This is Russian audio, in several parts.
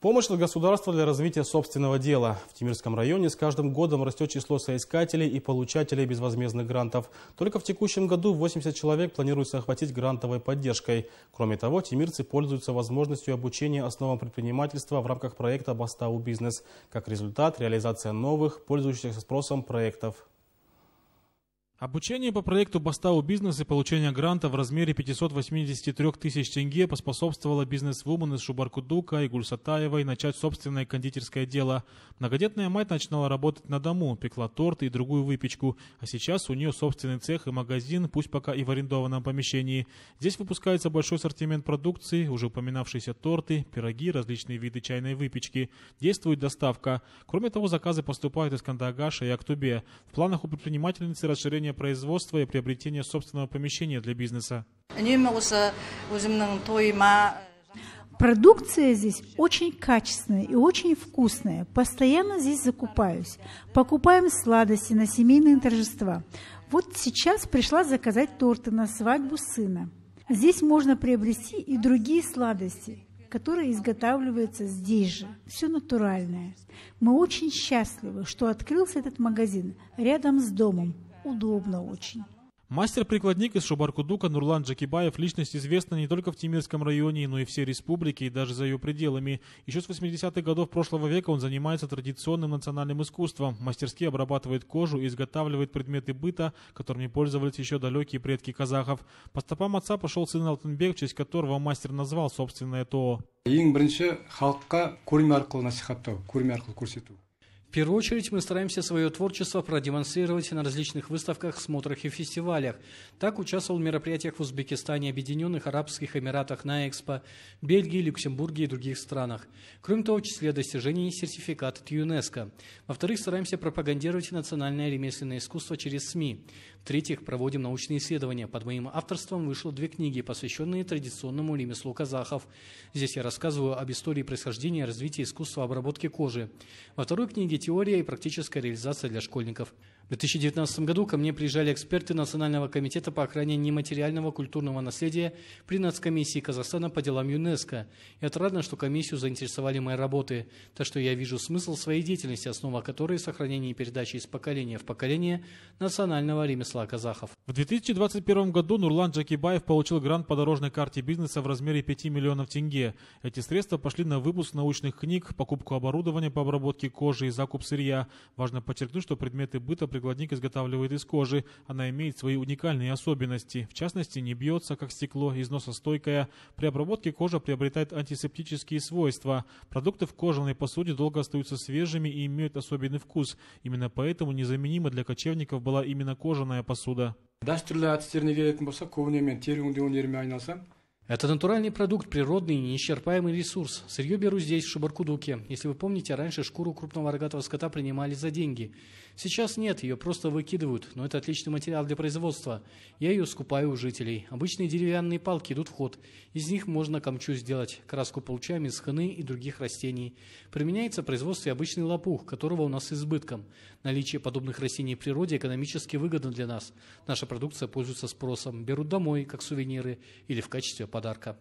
Помощь от государства для развития собственного дела. В Тимирском районе с каждым годом растет число соискателей и получателей безвозмездных грантов. Только в текущем году 80 человек планируется охватить грантовой поддержкой. Кроме того, тимирцы пользуются возможностью обучения основам предпринимательства в рамках проекта «Бастау Бизнес». Как результат, реализация новых, пользующихся спросом проектов. Обучение по проекту «Бастау бизнес» и получение гранта в размере 583 тысяч тенге поспособствовало бизнес-вумен из Шубаркудука и Гульсатаевой начать собственное кондитерское дело. Многодетная мать начинала работать на дому, пекла торты и другую выпечку, а сейчас у нее собственный цех и магазин, пусть пока и в арендованном помещении. Здесь выпускается большой ассортимент продукции, уже упоминавшиеся торты, пироги, различные виды чайной выпечки. Действует доставка. Кроме того, заказы поступают из Кандагаша и Актубе. В планах у предпринимательницы расширение продвижение производства и приобретение собственного помещения для бизнеса. Продукция здесь очень качественная и очень вкусная. Постоянно здесь закупаюсь. Покупаем сладости на семейные торжества. Вот сейчас пришла заказать торты на свадьбу сына. Здесь можно приобрести и другие сладости, которые изготавливаются здесь же. Все натуральное. Мы очень счастливы, что открылся этот магазин рядом с домом, удобно очень. Мастер-прикладник из Шубаркудука Нурлан Джакибаев – личность известна не только в Тимирском районе, но и всей республике и даже за ее пределами. Еще с 80-х годов прошлого века он занимается традиционным национальным искусством, мастерски обрабатывает кожу и изготавливает предметы быта, которыми пользовались еще далекие предки казахов. По стопам отца пошел сын Алтынбек, в честь которого мастер назвал собственное ТО. В первую очередь мы стараемся свое творчество продемонстрировать на различных выставках, смотрах и фестивалях. Так участвовал в мероприятиях в Узбекистане, Объединенных Арабских Эмиратах на Экспо, Бельгии, Люксембурге и других странах. Кроме того, в числе достижений сертификат от ЮНЕСКО. Во-вторых, стараемся пропагандировать национальное ремесленное искусство через СМИ. В-третьих, проводим научные исследования. Под моим авторством вышло две книги, посвященные традиционному ремеслу казахов. Здесь я рассказываю об истории происхождения и развития искусства обработки кожи. Во второй книге теория и практическая реализация для школьников. В 2019 году ко мне приезжали эксперты Национального комитета по охране нематериального культурного наследия при Нацкомиссии Казахстана по делам ЮНЕСКО. И отрадно, что комиссию заинтересовали мои работы, так что я вижу смысл своей деятельности, основа которой – сохранение и передача из поколения в поколение национального ремесла казахов. В 2021 году Нурлан Джакибаев получил грант по дорожной карте бизнеса в размере 5 миллионов тенге. Эти средства пошли на выпуск научных книг, покупку оборудования по обработке кожи и закуп сырья. Важно подчеркнуть, что предметы быта прикладник изготавливает из кожи. Она имеет свои уникальные особенности. В частности, не бьется, как стекло, износостойкая. При обработке кожа приобретает антисептические свойства. Продукты в кожаной посуде долго остаются свежими и имеют особенный вкус. Именно поэтому незаменима для кочевников была именно кожаная посуда. дәстүрлі әдістеріне келетін болсақ көбіне мен тері өңдеу өнерімен это натуральный продукт, природный, неисчерпаемый ресурс. Сырье беру здесь, в Шабаркудуке. Если вы помните, раньше шкуру крупного рогатого скота принимали за деньги. Сейчас нет, ее просто выкидывают, но это отличный материал для производства. Я ее скупаю у жителей. Обычные деревянные палки идут в ход. Из них можно камчу сделать, краску полчами из хны и других растений. Применяется в производстве обычный лопух, которого у нас избытком. Наличие подобных растений в природе экономически выгодно для нас. Наша продукция пользуется спросом. Берут домой, как сувениры, или в качестве подарка gospodarka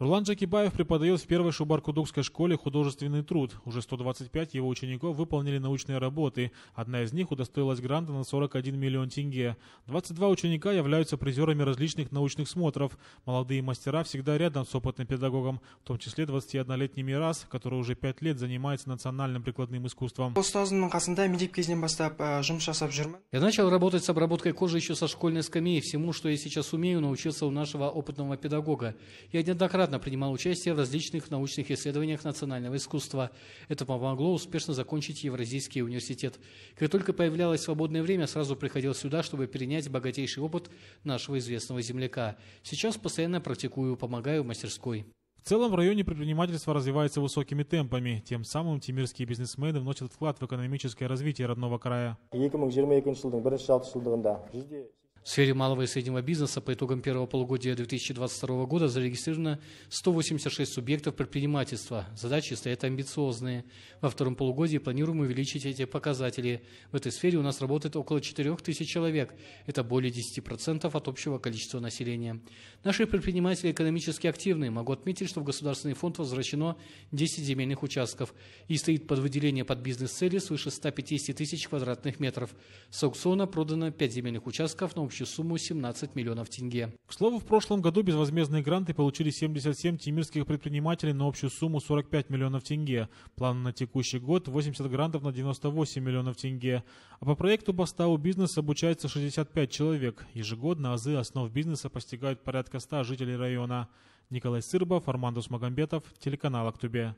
Нурлан Джакибаев преподает в первой Шубаркудукской школе художественный труд. Уже 125 его учеников выполнили научные работы. Одна из них удостоилась гранта на 41 миллион тенге. 22 ученика являются призерами различных научных смотров. Молодые мастера всегда рядом с опытным педагогом, в том числе 21-летний Мирас, который уже 5 лет занимается национальным прикладным искусством. Э, я начал работать с обработкой кожи еще со школьной скамьи. Всему, что я сейчас умею, научился у нашего опытного педагога. Я неоднократно неоднократно принимал участие в различных научных исследованиях национального искусства. Это помогло успешно закончить Евразийский университет. Как только появлялось свободное время, сразу приходил сюда, чтобы перенять богатейший опыт нашего известного земляка. Сейчас постоянно практикую, помогаю в мастерской. В целом в районе предпринимательство развивается высокими темпами. Тем самым тимирские бизнесмены вносят вклад в экономическое развитие родного края. В сфере малого и среднего бизнеса по итогам первого полугодия 2022 года зарегистрировано 186 субъектов предпринимательства. Задачи стоят амбициозные. Во втором полугодии планируем увеличить эти показатели. В этой сфере у нас работает около 4 тысяч человек. Это более 10% от общего количества населения. Наши предприниматели экономически активны. Могу отметить, что в Государственный фонд возвращено 10 земельных участков и стоит под выделение под бизнес-цели свыше 150 тысяч квадратных метров. С аукциона продано 5 земельных участков на общую общую сумму 17 миллионов тенге. К слову, в прошлом году безвозмездные гранты получили 77 тимирских предпринимателей на общую сумму 45 миллионов тенге. План на текущий год 80 грантов на 98 миллионов тенге. А по проекту «Бастау бизнес» обучается 65 человек. Ежегодно азы основ бизнеса постигают порядка 100 жителей района. Николай Сырбов, Армандус Магомбетов, телеканал «Актубе».